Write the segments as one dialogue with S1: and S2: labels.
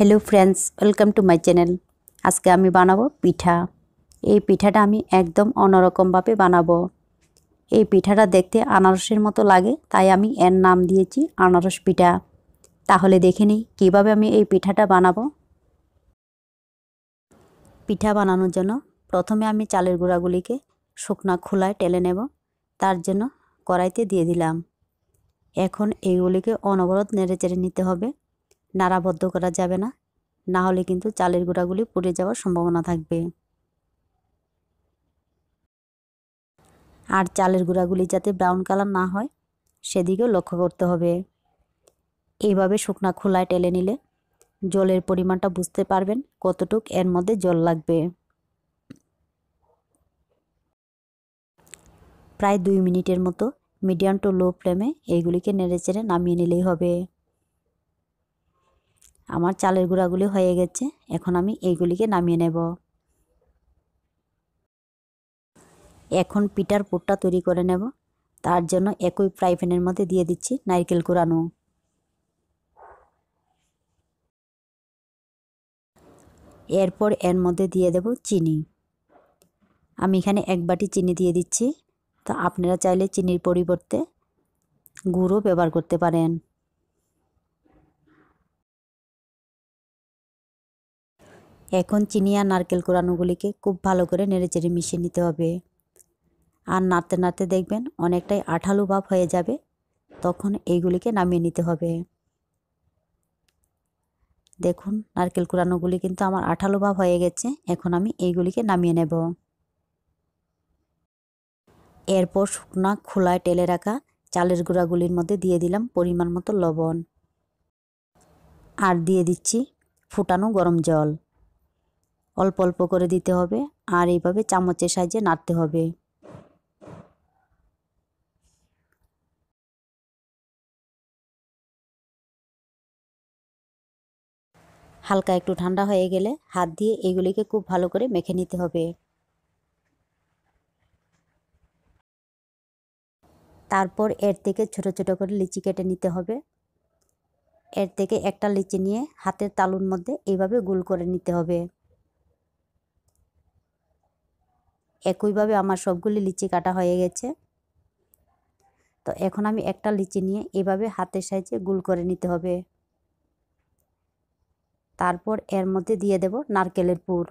S1: hello friends welcome to my channel আজকে আমি বানাবো পিঠা এই পিঠাটা আমি একদম অন্যরকমভাবে বানাবো এই পিঠাটা দেখতে আনারসের মতো লাগে তাই আমি এর নাম দিয়েছি আনারস পিঠা তাহলে দেখে নিই কীভাবে আমি এই পিঠাটা বানাবো পিঠা বানানোর জন্য প্রথমে আমি চালের গুঁড়াগুলিকে শুকনা খোলায় টেলে নেব তার জন্য কড়াইতে দিয়ে দিলাম এখন এইগুলিকে অনবরত নেড়ে চেড়ে নিতে হবে নাড়াবদ্ধ করা যাবে না না হলে কিন্তু চালের গুঁড়াগুলি পুড়ে যাওয়ার সম্ভাবনা থাকবে আর চালের গুঁড়াগুলি যাতে ব্রাউন কালার না হয় সেদিকেও লক্ষ্য করতে হবে এইভাবে শুকনা খোলায় টেলে নিলে জলের পরিমাণটা বুঝতে পারবেন কতটুক এর মধ্যে জল লাগবে প্রায় দুই মিনিটের মতো মিডিয়াম টু লো ফ্লেমে এইগুলিকে নেড়েচেড়ে নামিয়ে নিলেই হবে আমার চালের গুঁড়াগুলি হয়ে গেছে এখন আমি এইগুলিকে নামিয়ে নেব এখন পিঠার পুরটা তৈরি করে নেব তার জন্য একই ফ্রাই প্যানের মধ্যে দিয়ে দিচ্ছি নারকেল কুড়ানো এরপর এর মধ্যে দিয়ে দেব চিনি আমি এখানে এক বাটি চিনি দিয়ে দিচ্ছি তা আপনারা চাইলে চিনির পরিবর্তে গুঁড়ো ব্যবহার করতে পারেন এখন চিনি আর নারকেল কোরানোগুলিকে খুব ভালো করে নেড়েচেড়ে মিশিয়ে নিতে হবে আর নাড়তে নাড়তে দেখবেন অনেকটাই আঠালো ভাব হয়ে যাবে তখন এইগুলিকে নামিয়ে নিতে হবে দেখুন নারকেল কুড়ানোগুলি কিন্তু আমার আঠালো ভাব হয়ে গেছে এখন আমি এইগুলিকে নামিয়ে নেব এরপর শুকনা খোলায় টেলে রাখা চালের গুঁড়াগুলির মধ্যে দিয়ে দিলাম পরিমাণ মতো লবণ আর দিয়ে দিচ্ছি ফুটানো গরম জল অল্প অল্প করে দিতে হবে আর
S2: এইভাবে চামচের সাহায্যে নাড়তে হবে হালকা একটু ঠান্ডা হয়ে গেলে হাত দিয়ে এগুলিকে খুব ভালো করে মেখে নিতে হবে
S1: তারপর এর থেকে ছোট ছোট করে লিচি কেটে নিতে হবে এর থেকে একটা লিচি নিয়ে হাতের তালুর মধ্যে এইভাবে গোল করে নিতে হবে একইভাবে আমার সবগুলি লিচি কাটা হয়ে গেছে তো এখন আমি একটা লিচি নিয়ে এভাবে হাতের সাহায্যে গুল করে নিতে হবে
S2: তারপর এর মধ্যে দিয়ে দেব নারকেলের পুর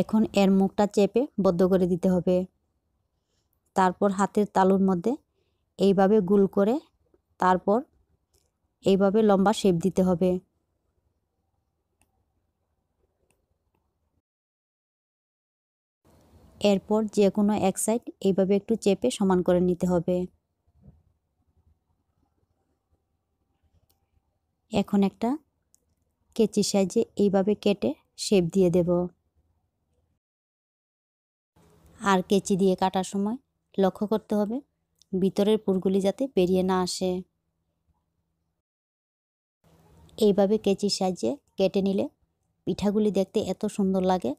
S2: এখন এর মুখটা চেপে বদ্ধ করে দিতে হবে
S1: তারপর হাতের তালুর মধ্যে এইভাবে গুল করে তারপর এইভাবে লম্বা শেপ দিতে হবে এরপর যে কোনো এক সাইড এইভাবে একটু চেপে সমান করে নিতে হবে এখন একটা কেচি সাইজে এইভাবে কেটে শেপ দিয়ে দেব আর কেচি দিয়ে কাটার সময় লক্ষ্য করতে হবে ভিতরের পুরগুলি যাতে বেরিয়ে না আসে এইভাবে কেচির সাহায্যে কেটে নিলে পিঠাগুলি দেখতে এত সুন্দর লাগে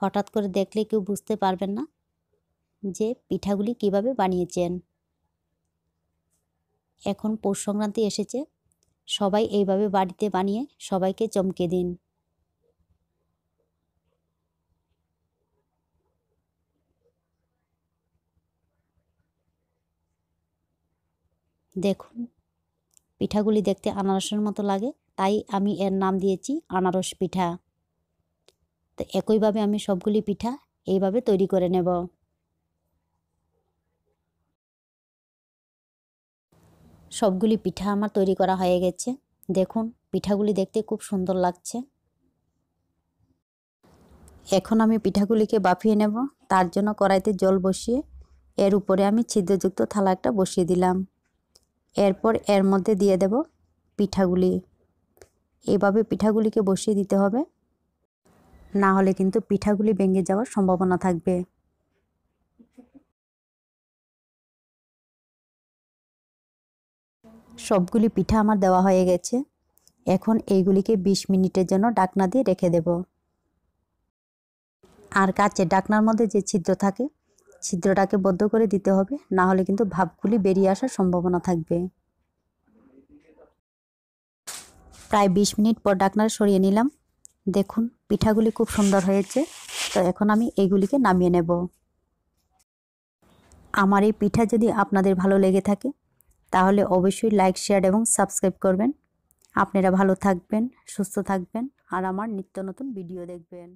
S1: হঠাৎ করে দেখলে কেউ বুঝতে পারবেন না যে পিঠাগুলি কিভাবে বানিয়েছেন এখন পৌষ সংক্রান্তি এসেছে সবাই এইভাবে বাড়িতে বানিয়ে সবাইকে চমকে দিন দেখুন পিঠাগুলি দেখতে আনারসের মতো লাগে তাই আমি এর নাম দিয়েছি আনারস পিঠা তো একইভাবে আমি সবগুলি পিঠা এইভাবে তৈরি করে নেব সবগুলি পিঠা আমার তৈরি করা হয়ে গেছে দেখুন পিঠাগুলি দেখতে খুব সুন্দর লাগছে এখন আমি পিঠাগুলিকে বাফিয়ে নেব তার জন্য কড়াইতে জল বসিয়ে এর উপরে আমি ছিদ্রযুক্ত থালা একটা বসিয়ে দিলাম এরপর এর মধ্যে দিয়ে দেব পিঠাগুলি এভাবে পিঠাগুলিকে বসিয়ে দিতে হবে
S2: না হলে কিন্তু পিঠাগুলি ভেঙে যাওয়ার সম্ভাবনা থাকবে সবগুলি পিঠা আমার দেওয়া হয়ে গেছে এখন এইগুলিকে ২০ মিনিটের জন্য ডাকনা দিয়ে রেখে দেব
S1: আর কাচের ডাকনার মধ্যে যে ছিদ্র থাকে ছিদ্রটাকে বদ্ধ করে দিতে হবে না হলে কিন্তু ভাবগুলি বেরিয়ে আসার সম্ভাবনা থাকবে প্রায় ২০ মিনিট পর ডাকনার সরিয়ে নিলাম দেখুন পিঠাগুলি খুব সুন্দর হয়েছে তো এখন আমি এগুলিকে নামিয়ে নেব আমার এই পিঠা যদি আপনাদের ভালো লেগে থাকে তাহলে অবশ্যই লাইক শেয়ার এবং
S2: সাবস্ক্রাইব করবেন আপনারা ভালো থাকবেন সুস্থ থাকবেন আর আমার নিত্য নতুন ভিডিও দেখবেন